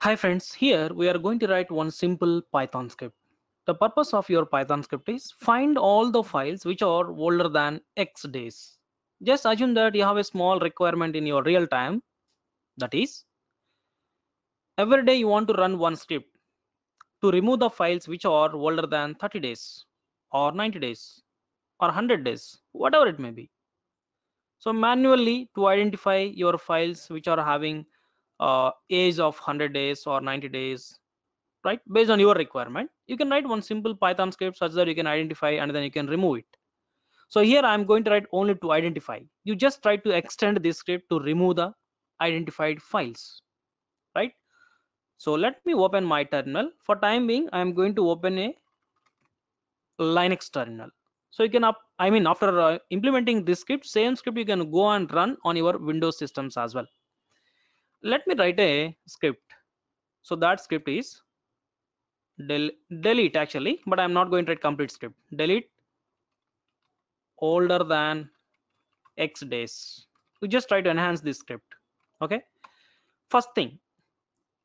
Hi friends, here we are going to write one simple Python script. The purpose of your Python script is find all the files which are older than X days. Just assume that you have a small requirement in your real time. That is, every day you want to run one script to remove the files which are older than 30 days or 90 days or 100 days, whatever it may be. So manually to identify your files which are having uh, age of 100 days or 90 days right based on your requirement you can write one simple python script such that you can identify and then you can remove it so here i'm going to write only to identify you just try to extend this script to remove the identified files right so let me open my terminal for time being i'm going to open a linux terminal so you can up i mean after uh, implementing this script same script you can go and run on your windows systems as well let me write a script so that script is del delete actually but i'm not going to write complete script delete older than x days we just try to enhance this script okay first thing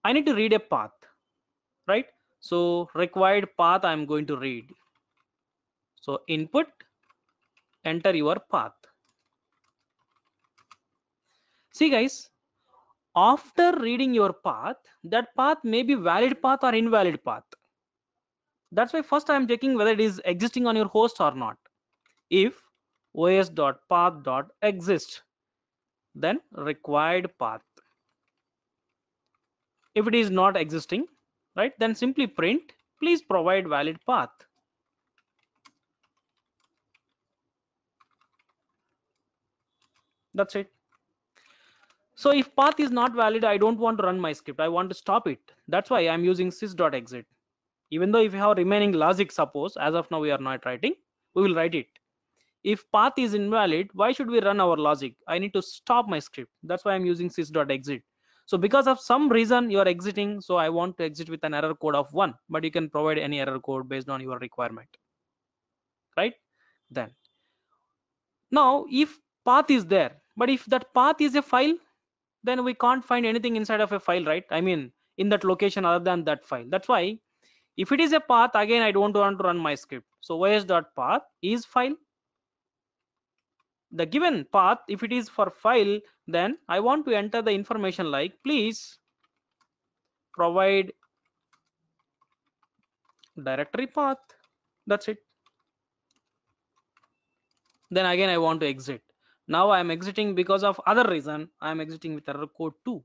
i need to read a path right so required path i'm going to read so input enter your path see guys after reading your path that path may be valid path or invalid path that's why first i am checking whether it is existing on your host or not if os.path.exist then required path if it is not existing right then simply print please provide valid path that's it so if path is not valid, I don't want to run my script. I want to stop it. That's why I'm using sys.exit. Even though if you have remaining logic, suppose as of now we are not writing, we will write it. If path is invalid, why should we run our logic? I need to stop my script. That's why I'm using sys.exit. So because of some reason you're exiting, so I want to exit with an error code of one, but you can provide any error code based on your requirement. Right? Then now if path is there, but if that path is a file, then we can't find anything inside of a file right i mean in that location other than that file that's why if it is a path again i don't want to run my script so where is that path is file the given path if it is for file then i want to enter the information like please provide directory path that's it then again i want to exit now i am exiting because of other reason i am exiting with error code 2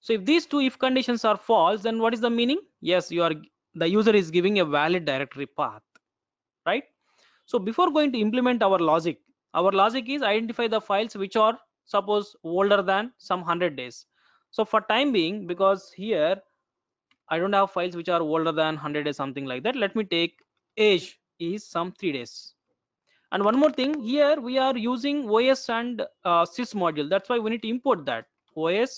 so if these two if conditions are false then what is the meaning yes you are the user is giving a valid directory path right so before going to implement our logic our logic is identify the files which are suppose older than some 100 days so for time being because here i don't have files which are older than 100 days something like that let me take age is some 3 days and one more thing here we are using os and uh, sys module that's why we need to import that os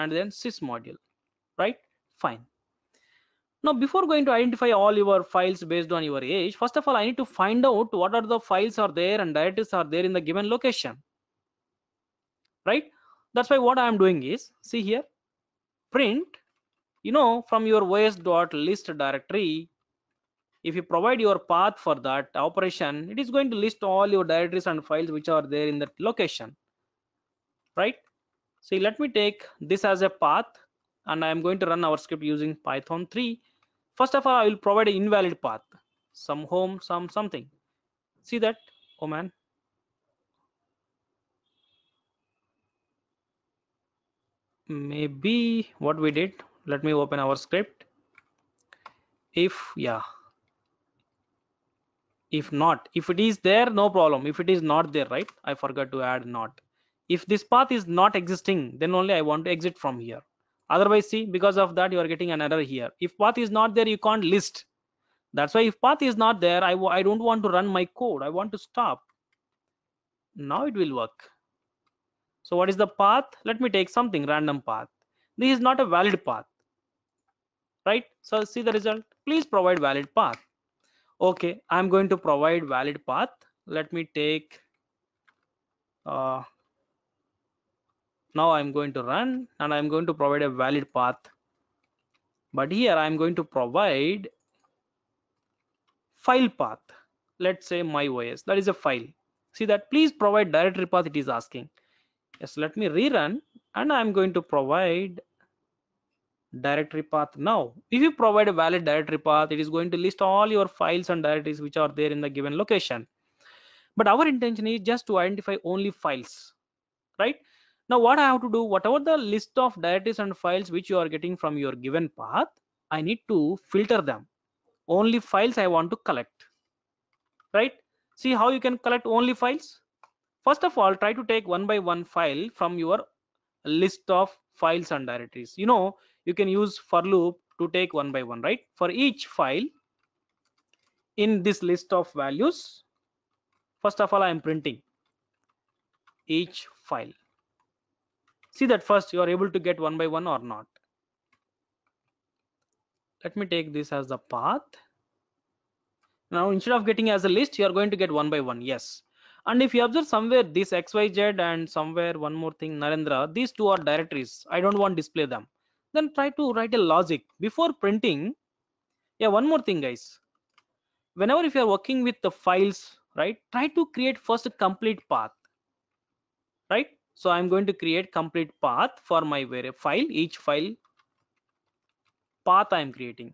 and then sys module right fine now before going to identify all your files based on your age first of all i need to find out what are the files are there and directives are there in the given location right that's why what i am doing is see here print you know from your os dot list directory if you provide your path for that operation it is going to list all your directories and files which are there in that location right so let me take this as a path and i am going to run our script using python 3 first of all i will provide an invalid path some home some something see that oh man maybe what we did let me open our script if yeah if not if it is there no problem if it is not there right i forgot to add not if this path is not existing then only i want to exit from here otherwise see because of that you are getting an error here if path is not there you can't list that's why if path is not there I w I don't want to run my code i want to stop now it will work so what is the path let me take something random path this is not a valid path right so see the result please provide valid path okay i'm going to provide valid path let me take uh, now i'm going to run and i'm going to provide a valid path but here i'm going to provide file path let's say my os that is a file see that please provide directory path it is asking yes let me rerun and i'm going to provide directory path now if you provide a valid directory path it is going to list all your files and directories which are there in the given location but our intention is just to identify only files right now what i have to do whatever the list of directories and files which you are getting from your given path i need to filter them only files i want to collect right see how you can collect only files first of all try to take one by one file from your list of files and directories you know you can use for loop to take one by one right for each file in this list of values first of all i am printing each file see that first you are able to get one by one or not let me take this as the path now instead of getting as a list you are going to get one by one yes and if you observe somewhere this xyz and somewhere one more thing narendra these two are directories i don't want display them then try to write a logic before printing yeah one more thing guys whenever if you're working with the files right try to create first a complete path right so i'm going to create complete path for my file each file path i'm creating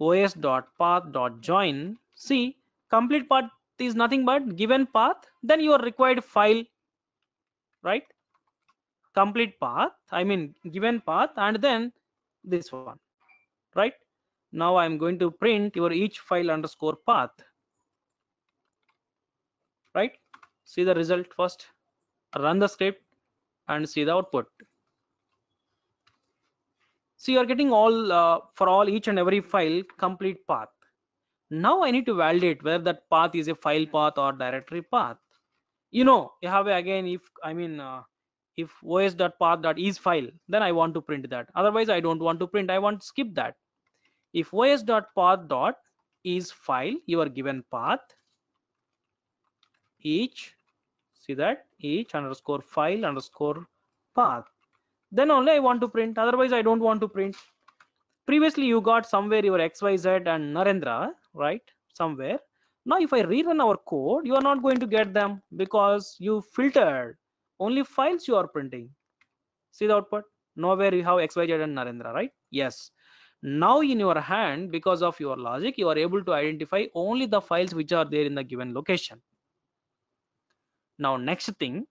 os.path.join see complete path is nothing but given path then your required file right complete path i mean given path and then this one right now i'm going to print your each file underscore path right see the result first run the script and see the output so you are getting all uh, for all each and every file complete path now i need to validate whether that path is a file path or directory path you know you have again if i mean uh, if os.path.is file then i want to print that otherwise i don't want to print i want to skip that if os.path.is file your given path each see that each underscore file underscore path then only i want to print otherwise i don't want to print previously you got somewhere your xyz and narendra right somewhere now if i rerun our code you are not going to get them because you filtered only files you are printing see the output nowhere you have xyz and narendra right yes now in your hand because of your logic you are able to identify only the files which are there in the given location now next thing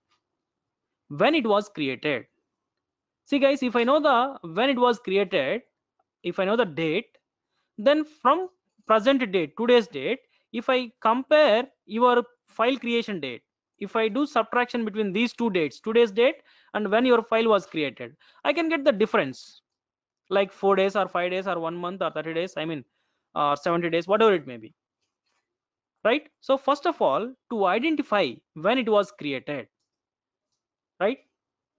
when it was created see guys if i know the when it was created if i know the date then from present date today's date if i compare your file creation date if i do subtraction between these two dates today's date and when your file was created i can get the difference like four days or five days or one month or 30 days i mean or uh, 70 days whatever it may be right so first of all to identify when it was created right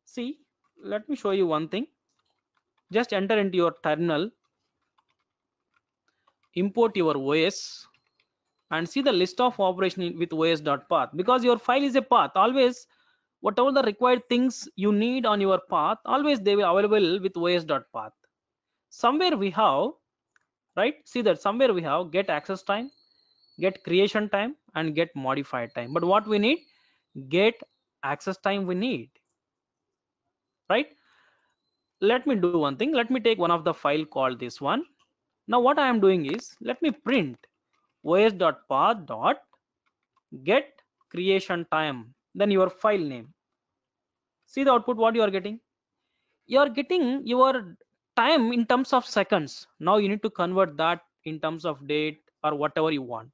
see let me show you one thing just enter into your terminal import your os and see the list of operation with os.path because your file is a path always whatever the required things you need on your path always they will available with os.path somewhere we have right see that somewhere we have get access time get creation time and get modified time but what we need get access time we need right let me do one thing let me take one of the file called this one now what i am doing is let me print os.path dot get creation time then your file name see the output what you are getting you are getting your time in terms of seconds now you need to convert that in terms of date or whatever you want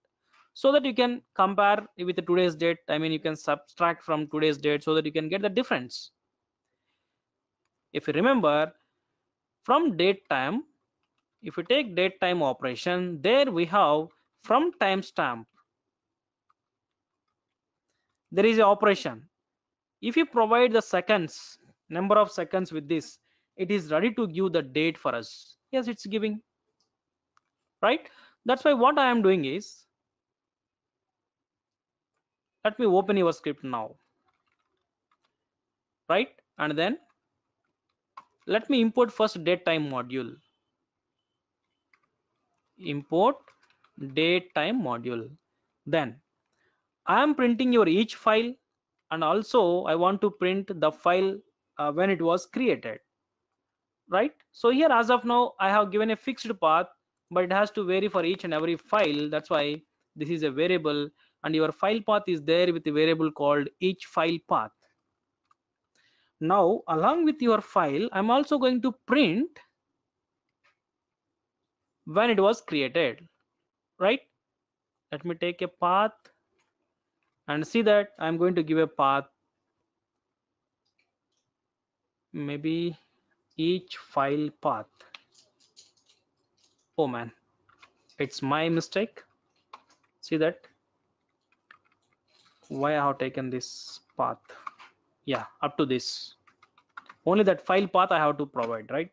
so that you can compare with the today's date i mean you can subtract from today's date so that you can get the difference if you remember from date time if you take date time operation there we have from timestamp. There is an operation. If you provide the seconds, number of seconds with this, it is ready to give the date for us. Yes, it's giving. Right? That's why what I am doing is, let me open your script now. Right? And then let me import first date time module import date time module then i am printing your each file and also i want to print the file uh, when it was created right so here as of now i have given a fixed path but it has to vary for each and every file that's why this is a variable and your file path is there with a variable called each file path now along with your file i'm also going to print when it was created right let me take a path and see that i'm going to give a path maybe each file path oh man it's my mistake see that why I have taken this path yeah up to this only that file path I have to provide right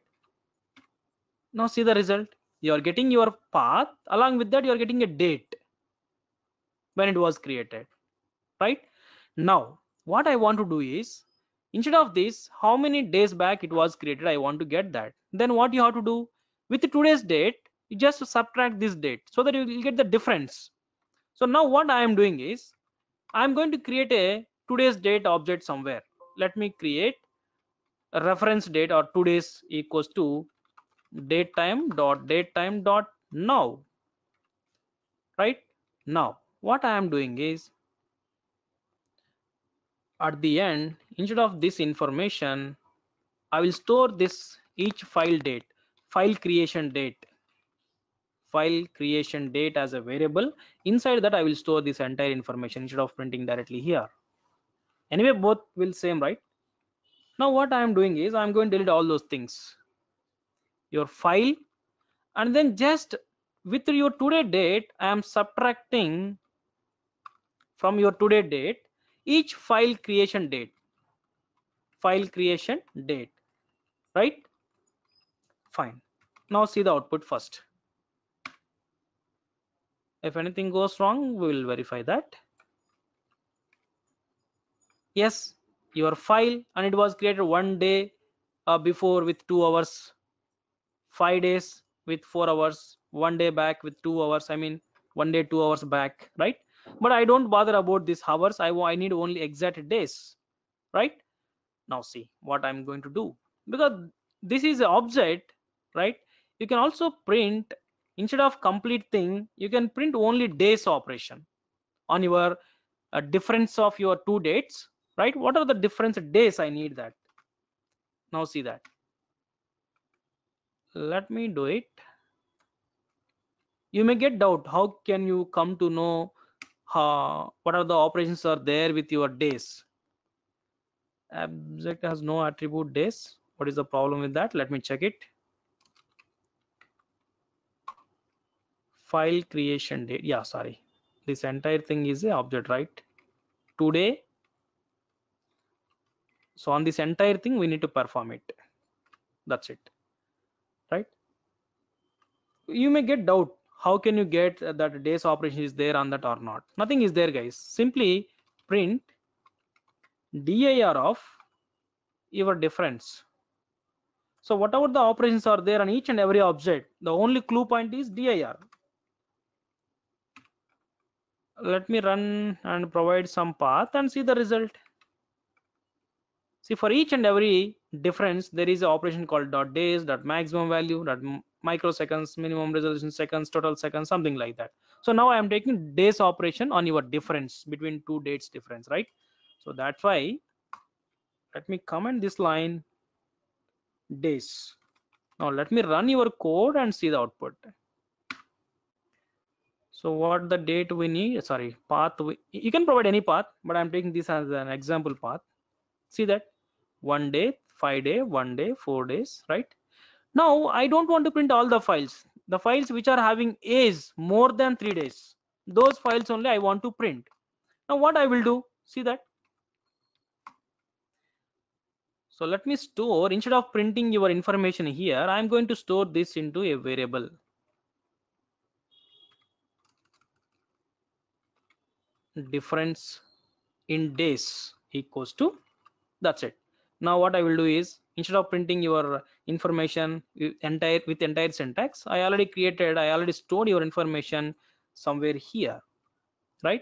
now see the result you are getting your path along with that you are getting a date when it was created right now what i want to do is instead of this how many days back it was created i want to get that then what you have to do with today's date you just subtract this date so that you will get the difference so now what i am doing is i am going to create a today's date object somewhere let me create a reference date or today's equals to datetime dot datetime dot now right now what i am doing is at the end instead of this information i will store this each file date file creation date file creation date as a variable inside that i will store this entire information instead of printing directly here anyway both will same right now what i am doing is i'm going to delete all those things your file and then just with your today date i am subtracting from your today date each file creation date file creation date right fine now see the output first if anything goes wrong we will verify that yes your file and it was created one day uh, before with two hours five days with four hours one day back with two hours i mean one day two hours back right but i don't bother about these hours i i need only exact days right now see what i'm going to do because this is an object right you can also print instead of complete thing you can print only days operation on your uh, difference of your two dates right what are the difference days i need that now see that let me do it you may get doubt how can you come to know how, what are the operations are there with your days object has no attribute days what is the problem with that let me check it file creation date yeah sorry this entire thing is a object right today so on this entire thing we need to perform it that's it right you may get doubt how can you get that days operation is there on that or not nothing is there guys simply print dir of your difference so whatever the operations are there on each and every object the only clue point is dir let me run and provide some path and see the result see for each and every difference there is an operation called dot days dot maximum value dot microseconds minimum resolution seconds total seconds something like that so now i am taking days operation on your difference between two dates difference right so that's why let me comment this line days now let me run your code and see the output so what the date we need sorry path we, you can provide any path but i'm taking this as an example path see that one day five day one day four days right now i don't want to print all the files the files which are having is more than three days those files only i want to print now what i will do see that so let me store instead of printing your information here i'm going to store this into a variable difference in days equals to that's it now what i will do is instead of printing your information entire with entire syntax i already created i already stored your information somewhere here right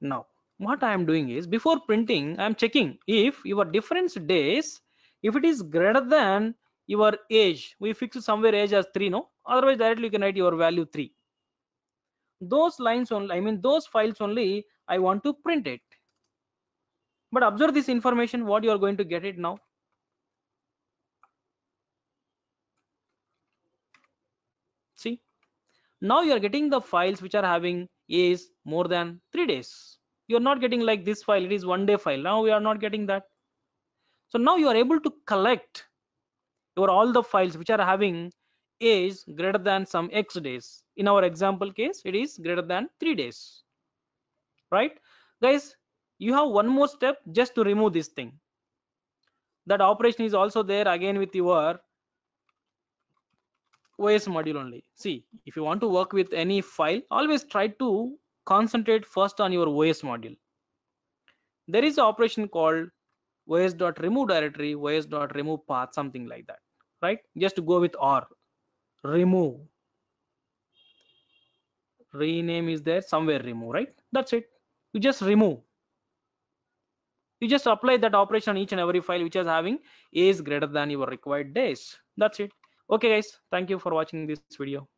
now what i am doing is before printing i am checking if your difference days if it is greater than your age we fix somewhere age as 3 no otherwise directly you can write your value 3 those lines only i mean those files only i want to print it but observe this information what you are going to get it now see now you are getting the files which are having is more than three days you are not getting like this file it is one day file now we are not getting that so now you are able to collect your all the files which are having is greater than some x days in our example case it is greater than three days right guys you have one more step just to remove this thing that operation is also there again with your OS module only. See, if you want to work with any file, always try to concentrate first on your OS module. There is an operation called os.remove directory, os.remove path, something like that, right? Just to go with or remove. Rename is there somewhere remove, right? That's it. You just remove you just apply that operation on each and every file which is having is greater than your required days that's it okay guys thank you for watching this video